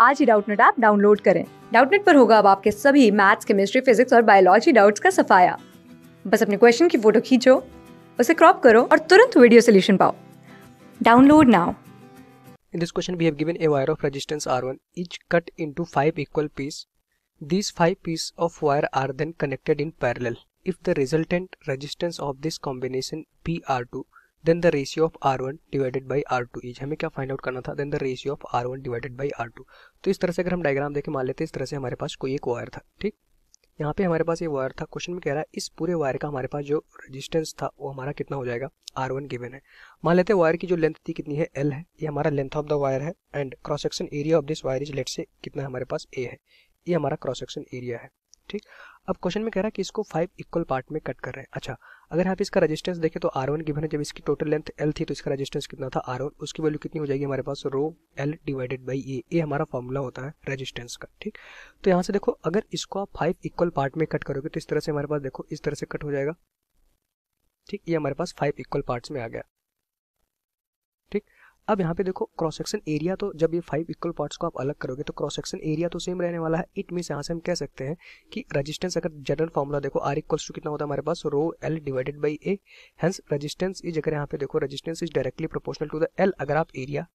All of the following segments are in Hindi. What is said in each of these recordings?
आज ही डाउटनेट ऐप डाउनलोड करें डाउटनेट पर होगा अब आपके सभी मैथ्स केमिस्ट्री फिजिक्स और बायोलॉजी डाउट्स का सफाया बस अपने क्वेश्चन की फोटो खींचो उसे क्रॉप करो और तुरंत वीडियो सोल्यूशन पाओ download now In this question, we have given a wire of resistance R1, each cut into five equal pieces. These five pieces of wire are then connected in parallel. If the resultant resistance of this combination R2, then the ratio of R one divided by R two is हमें क्या फाइंड आउट करना था then the ratio of R one divided by R two तो इस तरह से अगर हम डायग्राम देखें मान लेते इस तरह से हमारे पास कोई एक वायर था ठीक यहाँ पे हमारे पास ये वायर था क्वेश्चन में कह रहा है इस पूरे वायर का हमारे पास जो रेजिस्टेंस था वो हमारा कितना हो जाएगा आर वन गिवेन है मान लेते हैं वायर की जो लेंथ थी कितनी है एल है ये हमारा लेंथ ऑफ द वायर है and cross section area of this wire is let's say कितना हमारे पास ए है ये हमारा क्रॉस सेक्शन एरिया है ठीक अब क्वेश्चन में कह रहा है कि इसको फाइव इक्वल पार्ट में कट कर रहे हैं अच्छा अगर आप इसका रेजिस्टेंस देखें तो आर वन गिवन है जब इसकी टोटल लेंथ एल थी तो इसका रेजिस्टेंस कितना था आर वन उसकी वैल्यू कितनी हो जाएगी हमारे पास rho L divided by A ये हमारा फॉर्मूला होता है रेजिस्टेंस का ठीक तो यहाँ से देखो अगर इसको आप फाइव इक्वल पार्ट में कट करोगे तो इस तरह से हमारे पास देखो इस तरह से कट हो जाएगा ठीक ये हमारे पास फाइव इक्वल पार्ट्स में आ गया अब यहाँ पे देखो क्रॉस सेक्शन एरिया तो जब ये फाइव इक्वल पार्ट्स को आप अलग करोगे तो क्रॉस सेक्शन एरिया तो सेम रहने वाला है इट मीन यहाँ से हम कह सकते हैं कि रेजिस्टेंस अगर जनरल फॉर्मूला देखो आर इक्वल्स टू कितना होता है हमारे पास rho L divided by A hence resistance is अगर यहाँ पे देखो resistance is directly proportional to the L अगर आप एरिया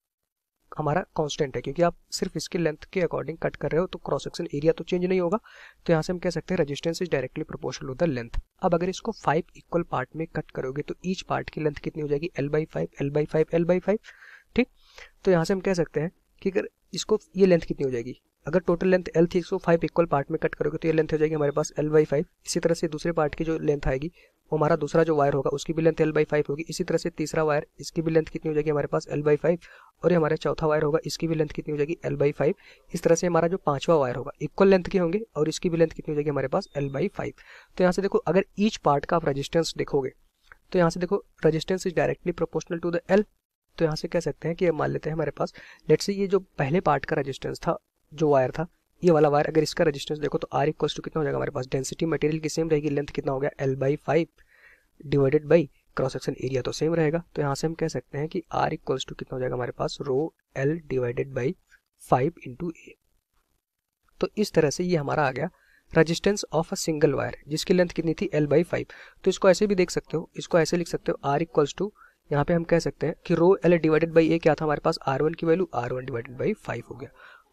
हमारा कांस्टेंट है क्योंकि आप सिर्फ इसके लेंथ के अकॉर्डिंग कट कर रहे हो तो क्रॉस सेक्शन एरिया तो चेंज नहीं होगा तो यहाँ से हम कह सकते हैं resistance is directly proportional to the length अब अगर इसको फाइव इक्वल पार्ट में कट करोगे तो ईच पार्ट की लेंथ कितनी हो जाएगी L by five L by five L by five तो यहाँ से हम कह सकते हैं कि अगर इसको ये लेंथ कितनी हो जाएगी अगर टोटल लेंथ एल थी इसको फाइव इक्वल पार्ट में कट करोगे तो ये लेंथ हो जाएगी हमारे पास एल बाई फाइव इसी तरह से दूसरे पार्ट की जो लेंथ आएगी वो हमारा दूसरा जो वायर होगा उसकी भी लेंथ एल बाई फाइव होगी इसी तरह से तीसरा वायर इसकी भी लेंथ कितनी हो जाएगी हमारे पास एल बाई फाइव और ये हमारा चौथा वायर होगा इसकी भी लेंथ कितनी हो जाएगी एल बाई फाइव इस तरह से हमारा जो पांचवा वायर होगा इक्वल लेंथ के होंगे और इसकी भी लेंथ कितनी हो जाएगी हमारे पास एल बाई फाइव तो यहाँ से देखो अगर ईच पार्ट का आप रजिस्टेंस देखोगे तो यहाँ से देखो resistance is directly proportional to the L तो यहाँ से कह सकते हैं कि मान लेते हैं हमारे पास लेट से ये जो पहले पार्ट का रजिस्टेंस था जो वायर था ये वाला वायर अगर इसका रजिस्टेंस देखो तो आर इक्वल्स टू कितना हो जाएगा हमारे पास डेंसिटी मटेरियल की सेम रहेगी लेंथ कितना हो गया L by five divided by cross section area तो सेम रहेगा तो यहाँ से हम कह सकते हैं कि आर इक्वल्स टू कितना हो जाएगा हमारे पास rho L divided by five into A तो इस तरह से ये हमारा आ गया resistance of a single wire जिसकी लेंथ कितनी थी एल बाई फाइव तो इसको ऐसे भी देख सकते हो इसको ऐसे लिख सकते हो आर इक्वल्स टू यहाँ पे हम कह सकते हैं कि rho L divided by A क्या था हमारे पास आर वन की value R one divided by five हो गया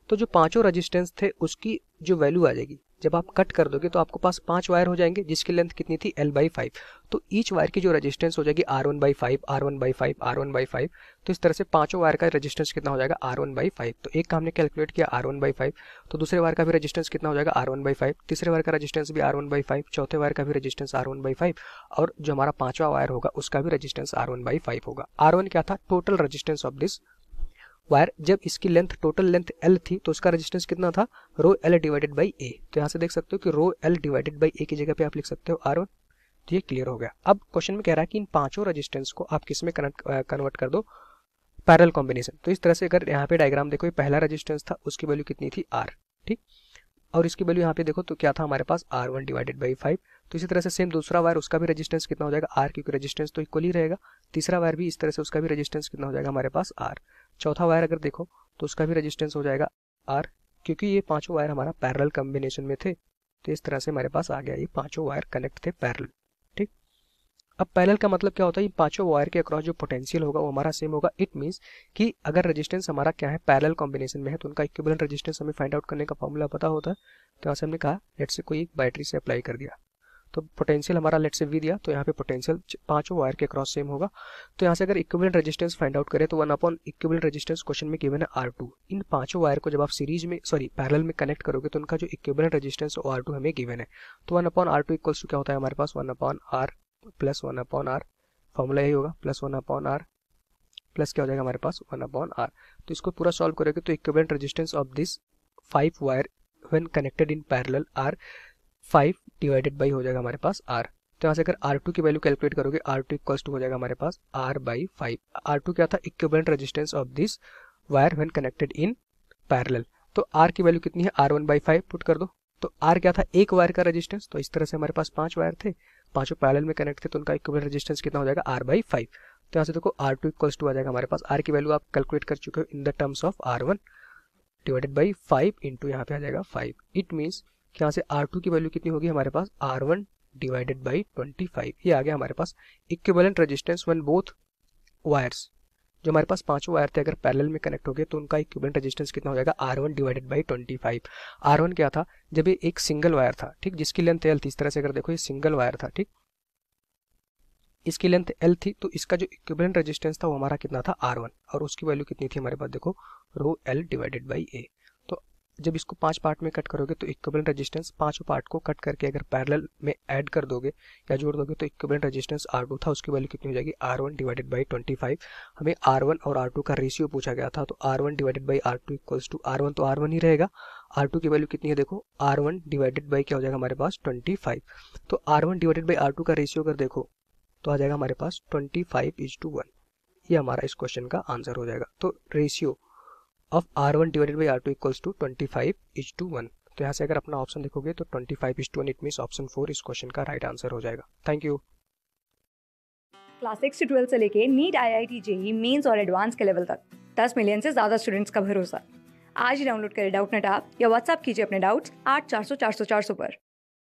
तो जो पांचों रजिस्टेंस थे उसकी जो वैल्यू आ जाएगी जब आप कट कर दोगे तो आपको पास पांच वायर हो जाएंगे जिसकी लेंथ कितनी थी एल बाई फाइव तो ईच वायर की जो रेजिस्टेंस हो जाएगी R one by five R one by five R one by five तो इस तरह से पांचों वायर का रेजिस्टेंस कितना हो जाएगा आर वन बाई फाइव तो एक का हमने कैलकुलेट किया आर वन बाई फाइव तो दूसरे वायर का भी रजिस्टेंस कितना हो जाएगा आर वन बाई फाइव तीसरे वायर का रजिस्टेंस भी आर वन बाई फाइव चौथे वायर का भी resistance R one by five और जो हमारा पांचवा वायर होगा उसका भी resistance R one by five होगा आर वन क्या था total resistance of this wire जब इसकी लेंथ टोटल लेंथ एल थी तो उसका रेजिस्टेंस कितना था rho L divided by A तो यहाँ से देख सकते हो कि rho L divided by A की जगह पे आप लिख सकते हो आर वन तो ये क्लियर हो गया अब क्वेश्चन में कह रहा है कि इन पांचों रजिस्टेंस को आप किस में कन्वर्ट कर दो पैरल कॉम्बिनेशन तो इस तरह से अगर यहाँ पे डायग्राम देखो ये पहला रजिस्टेंस था उसकी वैल्यू कितनी थी आर ठीक और इसकी वैल्यू यहाँ पे देखो तो क्या था हमारे पास R one divided by five तो इसी तरह से सेम दूसरा वायर उसका भी रेजिस्टेंस कितना हो जाएगा आर क्योंकि रेजिस्टेंस तो इक्वली रहेगा तीसरा वायर भी इस तरह से उसका भी रेजिस्टेंस कितना हो जाएगा हमारे पास आर चौथा वायर अगर देखो तो उसका भी रजिस्टेंस हो जाएगा आर क्योंकि ये पाँचों वायर हमारा पैरल कम्बिनेशन में थे तो इस तरह से हमारे पास आ गया ये पाँचों वायर कनेक्ट थे पैरल ठीक अब पैरल का मतलब क्या होता है ये पाँचों वायर के अक्रॉस जो पोटेंशियल होगा वो हमारा सेम होगा इट मीन्स कि अगर रेजिस्टेंस हमारा क्या है पैरल कॉम्बिनेशन में है तो उनका इक्विबलेंट रेजिस्टेंस हमें फाइंड आउट करने का फॉर्मूला पता होता है तो यहाँ से हमने कहा लेट से कोई एक बैटरी से अप्लाई कर दिया तो पोटेंशियल हमारा लेट से वी दिया तो यहाँ पे पोटेंशियल पांचों वायर के क्रॉस सेम होगा तो यहाँ से अगर इक्विवेलेंट रेजिस्टेंस फाइंड आउट करें तो one upon equivalent resistance question में गिवन है आर इन पांचों वायर को जब आप सीरीज में सॉरी पैरल में कनेक्ट करोगे तो उनका जो इक्विवेलेंट रेजिस्टेंस आर टू हमें गिवन है तो one upon R two equals to क्या होता है हमारे पास one upon R plus one upon R formula यही होगा plus one upon R plus क्या हो जाएगा हमारे पास वन अपॉन आर तो इसको पूरा सॉल्व करोगे तो equivalent resistance of this five wire when connected in parallel R five divided by हो जाएगा हमारे पास आर तो यहाँ से अगर आर टू की वैल्यू कैलकुलेट करोगे आर टू इक्वल टू हो जाएगा हमारे पास R by five R two क्या था equivalent resistance of this wire when connected in parallel तो आर की वैल्यू कितनी है R one by five put कर दो तो आर क्या था एक वायर का रेजिस्टेंस तो इस तरह से हमारे पास पांच वायर थे पांचों पैरेलल में कनेक्ट थे तो उनका इक्विवेलेंट रजिस्टेंस कितना हो जाएगा आर बाई फाइव तो यहाँ से देखो आर टू इक्वल्स टू आ जाएगा हमारे पास आर की वैल्यू आप कैलकुलेट कर चुके हो in the terms of R one divided by five into यहाँ पे आ जाएगा फाइव इट मीन्स यहाँ से R2 की वैल्यू कितनी होगी हमारे पास R1 one divided by twenty ये आ गया हमारे पास equivalent resistance one both wires जो हमारे पास पांचों वायर थे अगर पैरेलल में कनेक्ट हो गए तो उनका इक्विवेलेंट रेजिस्टेंस कितना हो जाएगा R1 one divided by twenty five क्या था जब ये एक सिंगल वायर था ठीक जिसकी लेंथ एल थी इस तरह से अगर देखो ये सिंगल वायर था ठीक इसकी लेंथ एल थी तो इसका जो इक्विवेलेंट रेजिस्टेंस था वो हमारा कितना था आर और उसकी वैल्यू कितनी थी हमारे पास देखो rho L divided by A जब इसको पांच पार्ट में कट करोगे तो इक्विवेलेंट रेजिस्टेंस पांचों पार्ट को कट करके अगर पैरेलल में ऐड कर दोगे या जोड़ दोगे तो इक्विवेलेंट रेजिस्टेंस आर टू था उसकी वैल्यू कितनी हो जाएगी R one divided by twenty five हमें आर वन और आर टू का रेशियो पूछा गया था तो R one divided by R two equals to R one तो आर वन ही रहेगा आर टू की वैल्यू कितनी है देखो आर वन डिवाइडेड बाई क्या हो जाएगा हमारे पास ट्वेंटी फाइव तो R one divided by R two का रेशियो अगर देखो तो आ जाएगा हमारे पास twenty five is to one ये हमारा इस क्वेश्चन का आंसर हो जाएगा तो ratio of R one divided by R two equals to twenty five is to one तो यहाँ से अगर अपना ऑप्शन देखोगे तो twenty five is to one it mean option four इस क्वेश्चन का राइट right आंसर हो जाएगा थैंक यू क्लास सिक्स से ट्वेल्थ से लेके NEET I I T JEE Mains और एडवांस के लेवल तक दस मिलियन से ज़्यादा स्टूडेंट्स का भरोसा आज ही डाउनलोड करें डाउट नेट आप या व्हाट्सअप कीजिए अपने डाउट्स आठ चार सौ चार सौ चार सौ पर